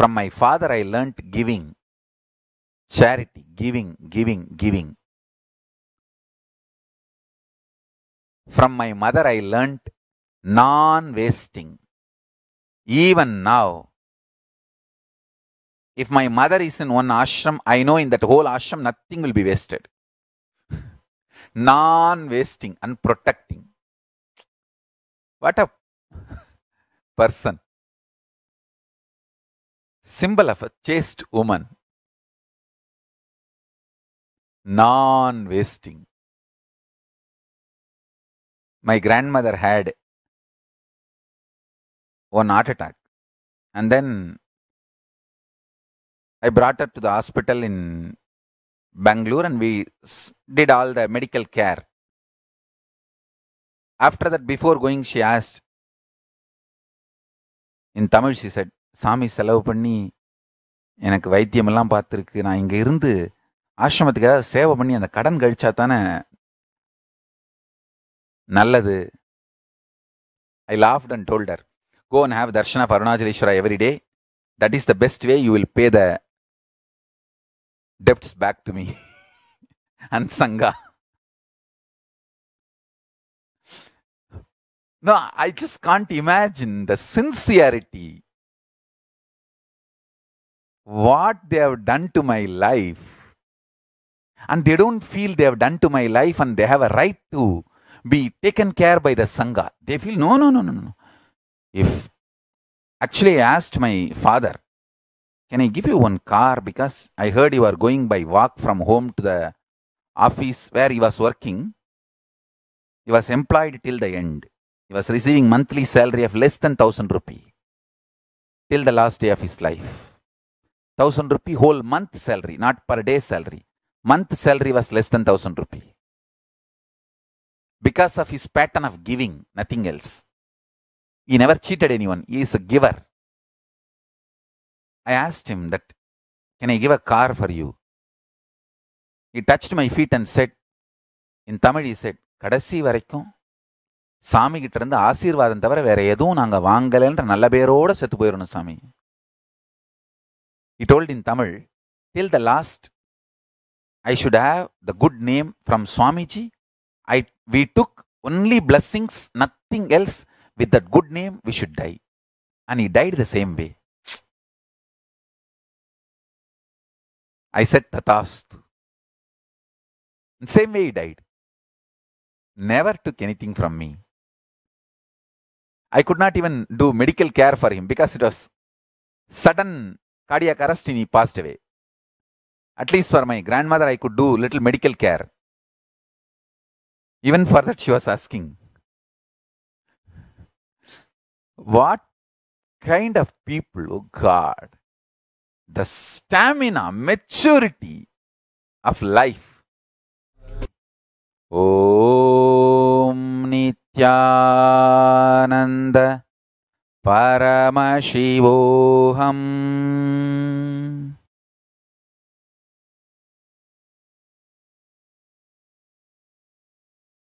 From my father, I learnt giving, charity, giving, giving, giving. From my mother, I learnt non wasting. Even now, if my mother is in one ashram, I know in that whole ashram nothing will be wasted. non wasting and protecting. What a person. symbol of a chaste woman, non-wasting. My grandmother had one heart attack and then I brought her to the hospital in Bangalore and we did all the medical care. After that, before going, she asked, in Tamil, she said, சாமி செலவு பண்ணி எனக்கு வைத்தியமெல்லாம் பார்த்துருக்கு நான் இங்கே இருந்து ஏதாவது சேவை பண்ணி அந்த கடன் கழிச்சா தானே நல்லது I laugh and told her go and have darshan of Arunachaleswara every day that is the best way you will pay the debts back to me and சங்கா No, I just can't imagine the sincerity what they have done to my life. And they don't feel they have done to my life and they have a right to be taken care by the Sangha. They feel, no, no, no, no, no. If actually I asked my father, can I give you one car because I heard you are going by walk from home to the office where he was working. He was employed till the end. He was receiving monthly salary of less than 1000 rupee till the last day of his life. thousand rupee whole month salary, not per day salary. Month salary was less than thousand rupee. Because of his pattern of giving, nothing else. He never cheated anyone. He is a giver. I asked him that, can I give a car for you? He touched my feet and said, in Tamil he said, கடைசி வரைக்கும் சாமி கிட்ட இருந்து ஆசீர்வாதம் தவிர வேற எதுவும் நாங்கள் வாங்கலைன்ற நல்ல பேரோட செத்து போயிடணும் சாமி He told in Tamil, till the last, I should have the good name from Swamiji. I, we took only blessings, nothing else. With that good name, we should die. And he died the same way. I said Tatastu. same way he died. Never took anything from me. I could not even do medical care for him because it was sudden cardiac arrest and he passed away. At least for my grandmother, I could do little medical care. Even for that, she was asking, What kind of people, oh God, the stamina, maturity of life. Om Nityananda. परमशिवोऽहम्